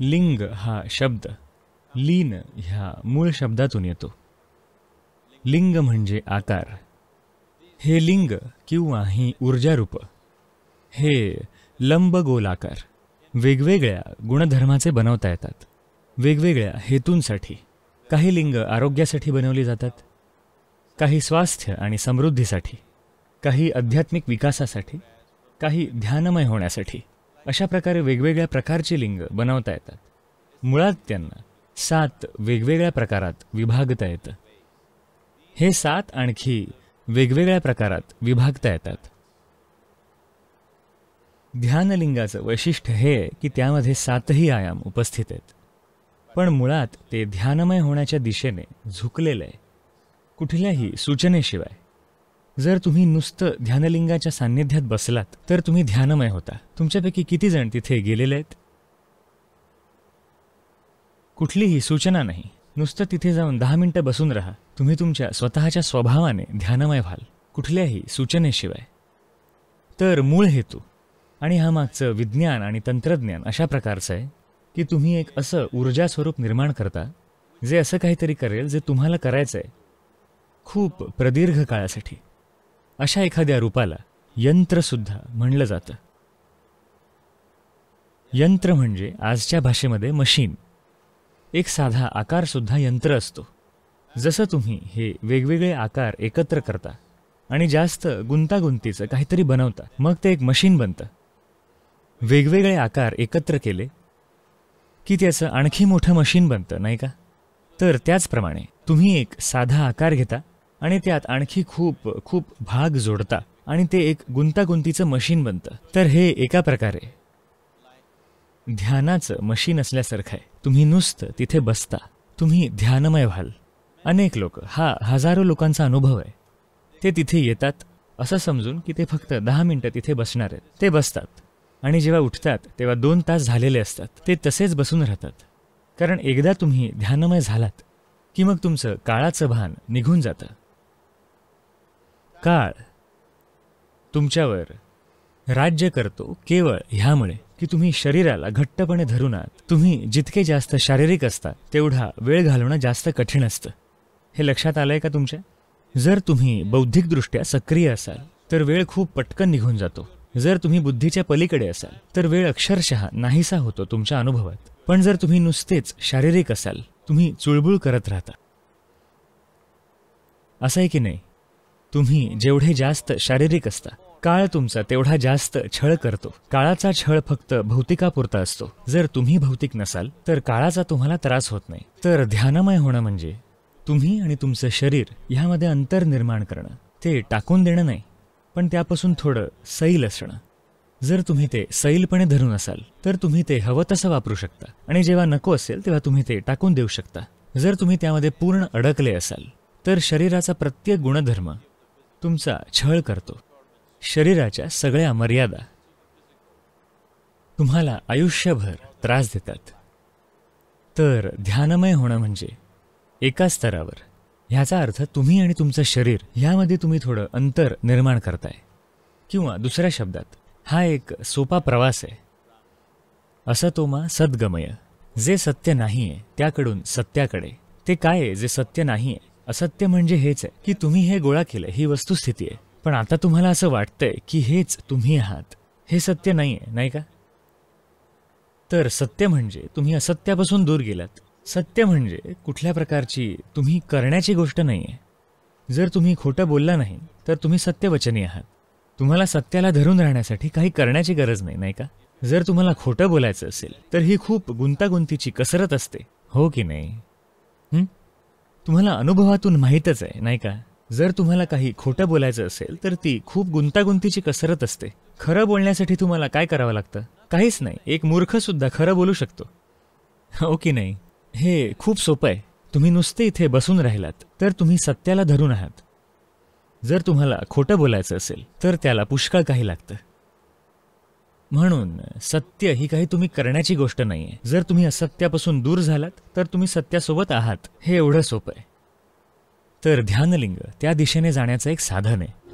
लिंग हा शब्द लीन ह्या मूळ शब्दातून येतो लिंग म्हणजे आकार हे लिंग किंवा ही ऊर्जारूप हे आकार वेगवेगळ्या गुणधर्माचे बनवता येतात वेगवेगळ्या हेतूंसाठी काही लिंग आरोग्यासाठी बनवली जातात काही स्वास्थ्य आणि समृद्धीसाठी काही आध्यात्मिक विकासासाठी काही ध्यानमय होण्यासाठी अशा प्रकारे वेगवेगळ्या प्रकारची लिंग बनवता येतात मुळात त्यांना सात वेगवेगळ्या प्रकारात विभागता येतं हे सात आणखी वेगवेगळ्या प्रकारात विभागता येतात ध्यानलिंगाचं वैशिष्ट्य हे की त्यामध्ये सातही आयाम उपस्थित आहेत पण मुळात ते ध्यानमय होण्याच्या दिशेने झुकलेलं आहे कुठल्याही सूचनेशिवाय जर तुम्ही नुसतं ध्यानलिंगाच्या सान्निध्यात बसलात तर तुम्ही ध्यानमय होता तुमच्यापैकी किती जण तिथे गेलेले आहेत कुठलीही सूचना नाही नुसतं तिथे जाऊन दहा मिनटं बसून राहा तुम्ही तुमच्या स्वतःच्या स्वभावाने ध्यानमय व्हाल कुठल्याही सूचनेशिवाय तर मूळ हेतू आणि हा मागचं विज्ञान आणि तंत्रज्ञान अशा प्रकारचं आहे की तुम्ही एक असं ऊर्जा स्वरूप निर्माण करता जे असं काहीतरी करेल जे तुम्हाला करायचं आहे खूप प्रदीर्घ काळासाठी अशा एखाद्या रूपाला यंत्रसुद्धा म्हणलं जातं यंत्र म्हणजे आजच्या भाषेमध्ये मशीन एक साधा आकारसुद्धा यंत्र असतो जसं तुम्ही हे वेगवेगळे आकार एकत्र करता आणि जास्त गुंतागुंतीचं काहीतरी बनवता मग ते एक मशीन बनतं वेगवेगळे आकार एकत्र केले की त्याचं आणखी मोठं मशीन बनतं नाही का तर त्याचप्रमाणे तुम्ही एक साधा आकार घेता आणि त्यात आणखी खूप खूप भाग जोडता आणि ते एक गुंतागुंतीचं मशीन बनतं तर हे एका प्रकारे ध्यानाचं मशीन असल्यासारखं आहे तुम्ही नुसतं तिथे बसता तुम्ही ध्यानमय व्हाल अनेक लोक हा हजारो लोकांचा अनुभव आहे ते तिथे येतात असं समजून की ते फक्त दहा मिनटं तिथे बसणार आहेत ते बसतात आणि जेव्हा उठतात तेव्हा दोन तास झालेले असतात ते तसेच बसून राहतात कारण एकदा तुम्ही ध्यानमय झालात की मग तुमचं काळाचं भान निघून जातं काळ तुमच्यावर राज्य करतो केवळ ह्यामुळे की तुम्ही शरीराला घट्टपणे धरून आहात तुम्ही जितके जास्त शारीरिक असता तेवढा वेळ घालवणं जास्त कठीण असतं हे लक्षात आलंय का तुमच्या जर तुम्ही बौद्धिकदृष्ट्या सक्रिय असाल तर वेळ खूप पटकन निघून जातो जर तुम्ही बुद्धीच्या पलीकडे असाल तर वेळ अक्षरशः नाहीसा होतो तुमच्या अनुभवात पण जर तुम्ही नुसतेच शारीरिक असाल तुम्ही चुळबुळ करत राहता असं आहे की नाही तुम्ही जेवढे जास्त शारीरिक असता काळ तुमचा तेवढा जास्त छळ करतो काळाचा छळ फक्त भौतिकापुरता असतो जर तुम्ही भौतिक नसाल तर काळाचा तुम्हाला त्रास होत नाही तर ध्यानमय होणं म्हणजे तुम्ही आणि तुमचं शरीर ह्यामध्ये अंतर निर्माण करणं ते टाकून देणं नाही पण त्यापासून थोडं सैल असणं जर तुम्ही ते सैलपणे धरून असाल तर तुम्ही ते हवं तसं वापरू शकता आणि जेव्हा नको असेल तेव्हा तुम्ही ते टाकून देऊ शकता जर तुम्ही त्यामध्ये पूर्ण अडकले असाल तर शरीराचा प्रत्येक गुणधर्म तुमचा छळ करतो शरीराच्या सगळ्या मर्यादा तुम्हाला आयुष्यभर त्रास देतात तर ध्यानमय होणं म्हणजे एका स्तरावर ह्याचा अर्थ तुम्ही आणि तुमचं शरीर ह्यामध्ये तुम्ही थोडं अंतर निर्माण करताय किंवा दुसऱ्या शब्दात हा एक सोपा प्रवास आहे असं मा सद्गमय जे सत्य नाही आहे त्याकडून सत्याकडे ते काय जे सत्य नाही आहे असत्य म्हणजे हेच आहे की तुम्ही हे गोळा केलं ही वस्तुस्थिती आहे पण आता तुम्हाला असं वाटतंय की हेच तुम्ही आहात हे सत्य नाही आहे नाही का तर सत्य म्हणजे तुम्ही असत्यापासून दूर गेलात सत्य म्हणजे कुठल्या प्रकारची तुम्ही करण्याची गोष्ट नाही आहे जर तुम्ही खोटं बोलला नाही तर तुम्ही सत्यवचनी आहात तुम्हाला सत्याला धरून राहण्यासाठी काही करण्याची गरज नाही नाही का जर तुम्हाला खोटं बोलायचं असेल तर ही खूप गुंतागुंतीची कसरत असते हो की नाही तुम्हाला अनुभवातून माहीतच आहे नाही का जर तुम्हाला काही खोटं बोलायचं असेल तर ती खूप गुंतागुंतीची कसरत असते खरं बोलण्यासाठी तुम्हाला काय करावं लागतं काहीच नाही एक मूर्खसुद्धा खरं बोलू शकतो हो की नाही हे खूप सोपं आहे तुम्ही नुसते इथे बसून राहिलात तर तुम्ही सत्याला धरून आहात जर तुम्हाला खोटं बोलायचं असेल तर त्याला पुष्कळ काही लागतं म्हणून सत्य ही काही तुम्ही करण्याची गोष्ट नाहीये जर तुम्ही असत्यापासून दूर झालात तर तुम्ही सत्यासोबत आहात हे एवढं सोपं आहे तर ध्यानलिंग त्या दिशेने जाण्याचं एक साधन आहे